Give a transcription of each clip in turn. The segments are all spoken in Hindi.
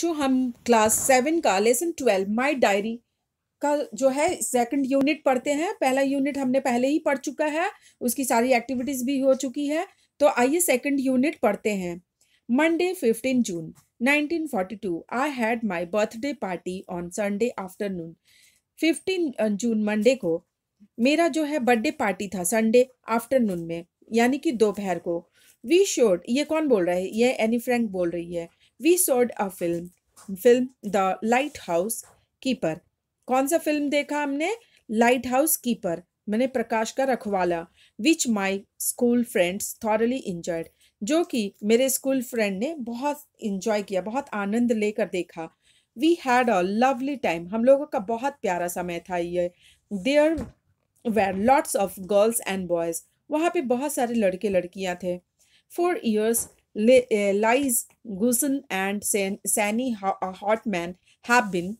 बच्चों हम क्लास सेवन का लेसन ट्वेल्व माई डायरी का जो है सेकंड यूनिट पढ़ते हैं पहला यूनिट हमने पहले ही पढ़ चुका है उसकी सारी एक्टिविटीज़ भी हो चुकी है तो आइए सेकंड यूनिट पढ़ते हैं Monday fifteen June 1942 I had my birthday party on Sunday afternoon 15 June Monday को मेरा जो है बर्थडे पार्टी था संडे आफ्टरनून में यानी कि दोपहर को वी शोड ये कौन बोल रहा है ये एनी फ्रैंक बोल रही है we saw a film film the lighthouse keeper कौन सा फिल्म देखा हमने लाइट हाउस कीपर मैंने प्रकाश का रखवाला which my school friends thoroughly enjoyed जो कि मेरे स्कूल फ्रेंड ने बहुत इंजॉय किया बहुत आनंद लेकर देखा we had a lovely time हम लोगों का बहुत प्यारा समय था ये there were lots of girls and boys वहाँ पे बहुत सारे लड़के लड़कियाँ थे four years lies eh, Gusen and Sani uh, Hartman have been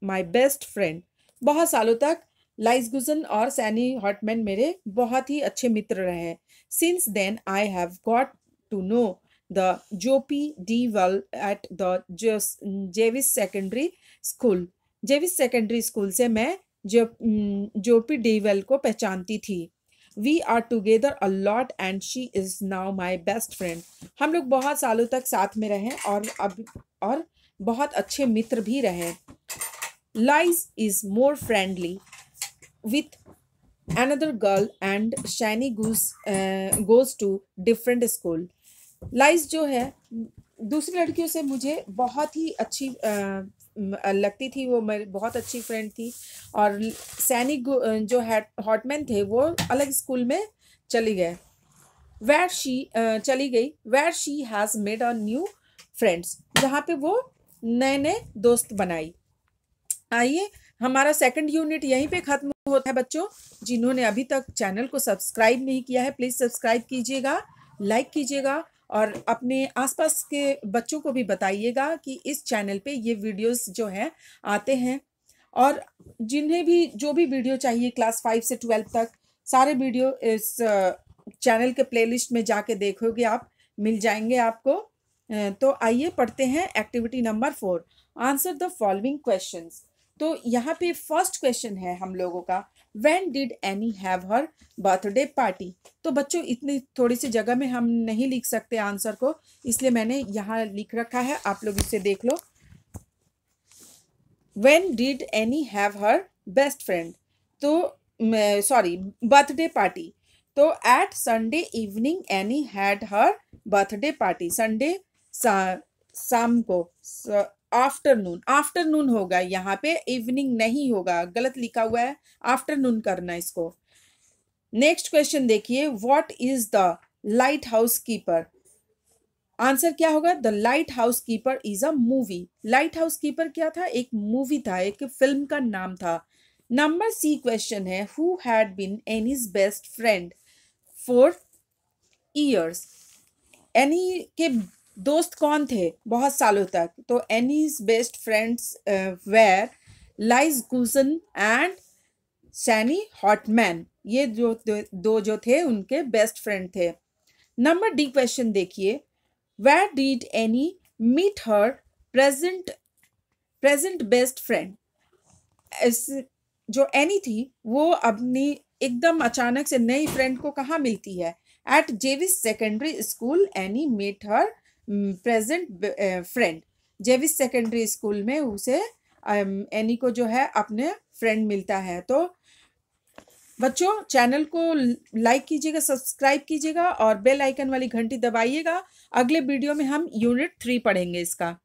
my best friend. बहुत सालों तक लाइज गुजन और सैनी हॉटमैन मेरे बहुत ही अच्छे मित्र रहे since then I have got to know the Jopie de Waal at the Jewish secondary school Jewish secondary school से मैं जो जोपी डी वेल को पहचानती थी we are together a lot and she is now my best friend हम लोग बहुत सालों तक साथ में रहें और अब और बहुत अच्छे मित्र भी रहें Lies is more friendly with another girl and shiny goes uh, goes to different school जो है दूसरी लड़कियों से मुझे बहुत ही अच्छी uh, लगती थी वो मेरी बहुत अच्छी फ्रेंड थी और सैनिक जो हॉटमैन थे वो अलग स्कूल में चली गए वेर शी चली गई where she has made a new friends जहाँ पे वो नए नए दोस्त बनाई आइए हमारा सेकंड यूनिट यहीं पे ख़त्म होता है बच्चों जिन्होंने अभी तक चैनल को सब्सक्राइब नहीं किया है प्लीज़ सब्सक्राइब कीजिएगा लाइक कीजिएगा और अपने आसपास के बच्चों को भी बताइएगा कि इस चैनल पे ये वीडियोस जो हैं आते हैं और जिन्हें भी जो भी वीडियो चाहिए क्लास फाइव से ट्वेल्व तक सारे वीडियो इस चैनल के प्लेलिस्ट में जाके देखोगे आप मिल जाएंगे आपको तो आइए पढ़ते हैं activity number four answer the following questions तो यहाँ पे फर्स्ट क्वेश्चन है हम लोगों का when did Annie have her birthday party तो बच्चों इतनी थोड़ी सी जगह में हम नहीं लिख सकते आंसर को इसलिए मैंने यहाँ लिख रखा है आप लोग इसे देख लो when did Annie have her best friend तो सॉरी बर्थडे पार्टी तो at Sunday evening Annie had her birthday party Sunday शाम को आफ्टरनून आफ्टरनून होगा यहाँ पे इवनिंग नहीं होगा गलत लिखा हुआ है आफ्टरनून करना इसको नेक्स्ट क्वेश्चन देखिए what is the lighthouse keeper answer क्या होगा the lighthouse keeper is a movie lighthouse keeper क्या था एक मूवी था एक फिल्म का नाम था नंबर सी क्वेश्चन है who had been Annie's best friend for years Annie के दोस्त कौन थे बहुत सालों तक तो Annie's best friends were Lies Goosens and Sanne Houtman ये जो दो जो थे उनके बेस्ट फ्रेंड थे नंबर डी क्वेश्चन देखिए where did Annie meet her present present best friend जो एनी थी वो अपनी एकदम अचानक से नई फ्रेंड को कहाँ मिलती है at Jewish secondary school Annie met her present friend Jewish secondary school में उसे एनी um, को जो है अपने फ्रेंड मिलता है तो बच्चों चैनल को लाइक कीजिएगा सब्सक्राइब कीजिएगा और बेल आइकन वाली घंटी दबाइएगा अगले वीडियो में हम यूनिट थ्री पढ़ेंगे इसका